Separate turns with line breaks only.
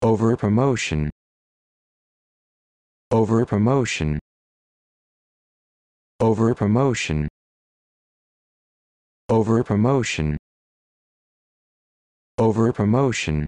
over promotion over promotion over promotion over promotion over promotion